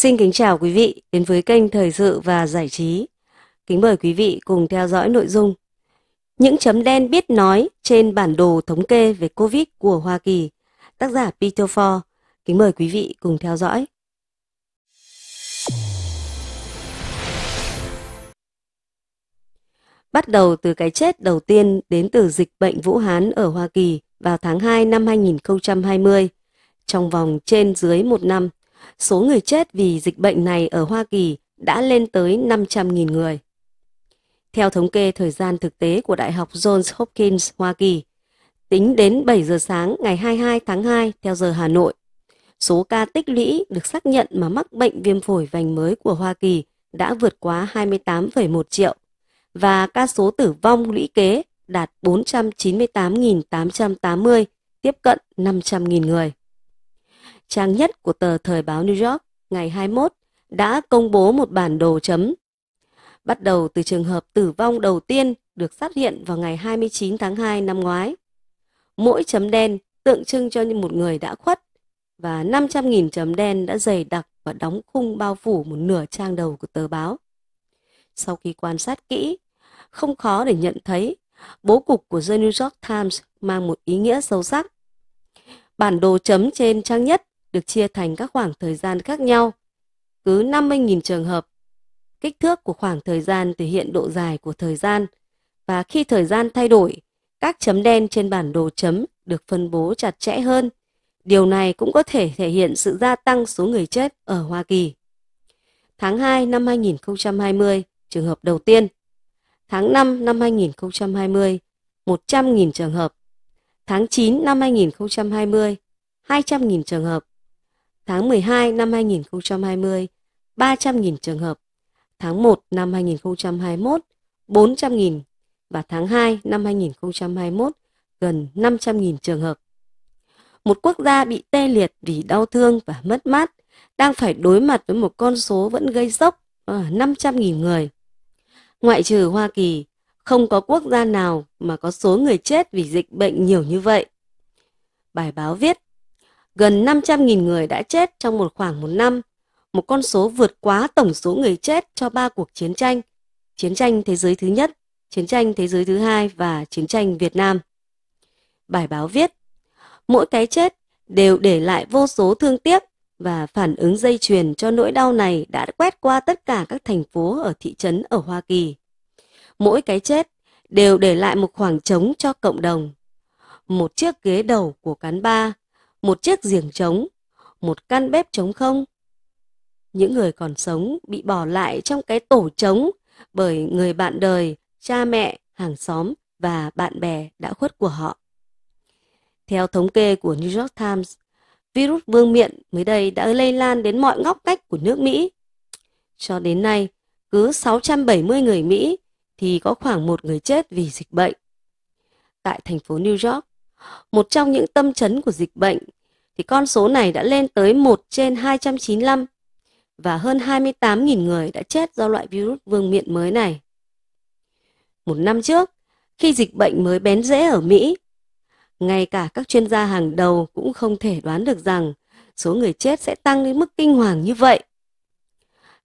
Xin kính chào quý vị đến với kênh Thời sự và Giải trí. Kính mời quý vị cùng theo dõi nội dung Những chấm đen biết nói trên bản đồ thống kê về Covid của Hoa Kỳ, tác giả Peter Ford. Kính mời quý vị cùng theo dõi. Bắt đầu từ cái chết đầu tiên đến từ dịch bệnh Vũ Hán ở Hoa Kỳ vào tháng 2 năm 2020, trong vòng trên dưới một năm, số người chết vì dịch bệnh này ở Hoa Kỳ đã lên tới 500.000 người. Theo thống kê thời gian thực tế của Đại học Johns Hopkins, Hoa Kỳ, tính đến 7 giờ sáng ngày 22 tháng 2 theo giờ Hà Nội, số ca tích lũy được xác nhận mà mắc bệnh viêm phổi vành mới của Hoa Kỳ đã vượt quá 28,1 triệu và ca số tử vong lũy kế đạt 498.880, tiếp cận 500.000 người trang nhất của tờ Thời báo New York ngày 21 đã công bố một bản đồ chấm. Bắt đầu từ trường hợp tử vong đầu tiên được phát hiện vào ngày 29 tháng 2 năm ngoái. Mỗi chấm đen tượng trưng cho một người đã khuất và 500.000 chấm đen đã dày đặc và đóng khung bao phủ một nửa trang đầu của tờ báo. Sau khi quan sát kỹ, không khó để nhận thấy bố cục của The New York Times mang một ý nghĩa sâu sắc. Bản đồ chấm trên trang nhất được chia thành các khoảng thời gian khác nhau. Cứ 50.000 trường hợp, kích thước của khoảng thời gian thể hiện độ dài của thời gian và khi thời gian thay đổi, các chấm đen trên bản đồ chấm được phân bố chặt chẽ hơn. Điều này cũng có thể thể hiện sự gia tăng số người chết ở Hoa Kỳ. Tháng 2 năm 2020, trường hợp đầu tiên. Tháng 5 năm 2020, 100.000 trường hợp. Tháng 9 năm 2020, 200.000 trường hợp tháng 12 năm 2020, 300.000 trường hợp, tháng 1 năm 2021, 400.000 và tháng 2 năm 2021, gần 500.000 trường hợp. Một quốc gia bị tê liệt vì đau thương và mất mát đang phải đối mặt với một con số vẫn gây sốc ở 500.000 người. Ngoại trừ Hoa Kỳ, không có quốc gia nào mà có số người chết vì dịch bệnh nhiều như vậy. Bài báo viết gần 500.000 người đã chết trong một khoảng một năm, một con số vượt quá tổng số người chết cho ba cuộc chiến tranh, chiến tranh thế giới thứ nhất, chiến tranh thế giới thứ hai và chiến tranh Việt Nam. Bài báo viết, mỗi cái chết đều để lại vô số thương tiếc và phản ứng dây chuyền cho nỗi đau này đã quét qua tất cả các thành phố ở thị trấn ở Hoa Kỳ. Mỗi cái chết đều để lại một khoảng trống cho cộng đồng. Một chiếc ghế đầu của cán ba một chiếc giường trống, một căn bếp trống không. Những người còn sống bị bỏ lại trong cái tổ trống bởi người bạn đời, cha mẹ, hàng xóm và bạn bè đã khuất của họ. Theo thống kê của New York Times, virus vương miện mới đây đã lây lan đến mọi ngóc cách của nước Mỹ. Cho đến nay, cứ 670 người Mỹ thì có khoảng một người chết vì dịch bệnh. Tại thành phố New York, một trong những tâm chấn của dịch bệnh, thì con số này đã lên tới 1 trên 295 và hơn 28.000 người đã chết do loại virus vương miện mới này. Một năm trước, khi dịch bệnh mới bén rễ ở Mỹ, ngay cả các chuyên gia hàng đầu cũng không thể đoán được rằng số người chết sẽ tăng đến mức kinh hoàng như vậy.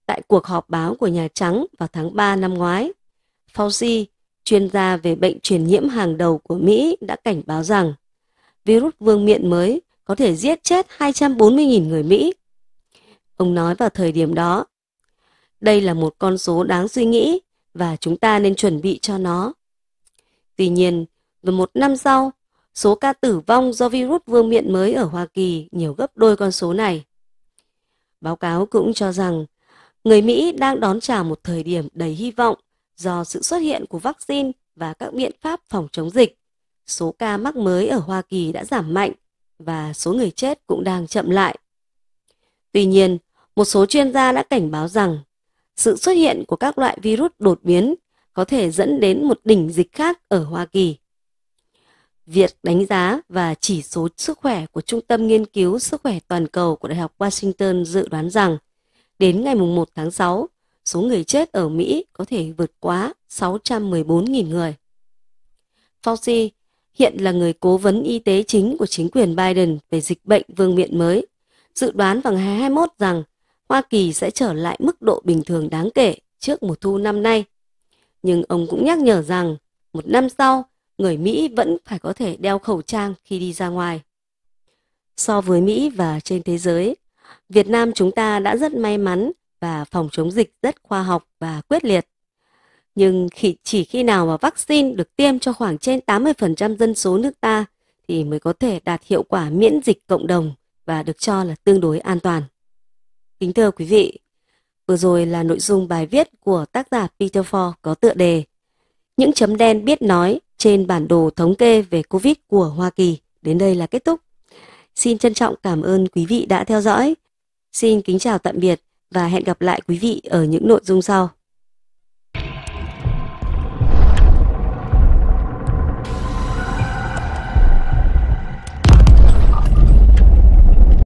Tại cuộc họp báo của Nhà Trắng vào tháng 3 năm ngoái, Fauci, chuyên gia về bệnh truyền nhiễm hàng đầu của Mỹ đã cảnh báo rằng virus vương miện mới có thể giết chết 240.000 người Mỹ. Ông nói vào thời điểm đó, đây là một con số đáng suy nghĩ và chúng ta nên chuẩn bị cho nó. Tuy nhiên, gần một năm sau, số ca tử vong do virus vương miện mới ở Hoa Kỳ nhiều gấp đôi con số này. Báo cáo cũng cho rằng, người Mỹ đang đón chào một thời điểm đầy hy vọng do sự xuất hiện của vaccine và các biện pháp phòng chống dịch. Số ca mắc mới ở Hoa Kỳ đã giảm mạnh và số người chết cũng đang chậm lại. Tuy nhiên, một số chuyên gia đã cảnh báo rằng sự xuất hiện của các loại virus đột biến có thể dẫn đến một đỉnh dịch khác ở Hoa Kỳ. Việc đánh giá và chỉ số sức khỏe của Trung tâm Nghiên cứu Sức khỏe Toàn cầu của Đại học Washington dự đoán rằng đến ngày 1 tháng 6, số người chết ở Mỹ có thể vượt quá 614.000 người. Fauci hiện là người cố vấn y tế chính của chính quyền Biden về dịch bệnh vương miện mới, dự đoán vào ngày 21 rằng Hoa Kỳ sẽ trở lại mức độ bình thường đáng kể trước mùa thu năm nay. Nhưng ông cũng nhắc nhở rằng một năm sau, người Mỹ vẫn phải có thể đeo khẩu trang khi đi ra ngoài. So với Mỹ và trên thế giới, Việt Nam chúng ta đã rất may mắn và phòng chống dịch rất khoa học và quyết liệt. Nhưng khi, chỉ khi nào mà vaccine được tiêm cho khoảng trên 80% dân số nước ta thì mới có thể đạt hiệu quả miễn dịch cộng đồng và được cho là tương đối an toàn. Kính thưa quý vị, vừa rồi là nội dung bài viết của tác giả Peter Ford có tựa đề Những chấm đen biết nói trên bản đồ thống kê về Covid của Hoa Kỳ. Đến đây là kết thúc. Xin trân trọng cảm ơn quý vị đã theo dõi. Xin kính chào tạm biệt và hẹn gặp lại quý vị ở những nội dung sau.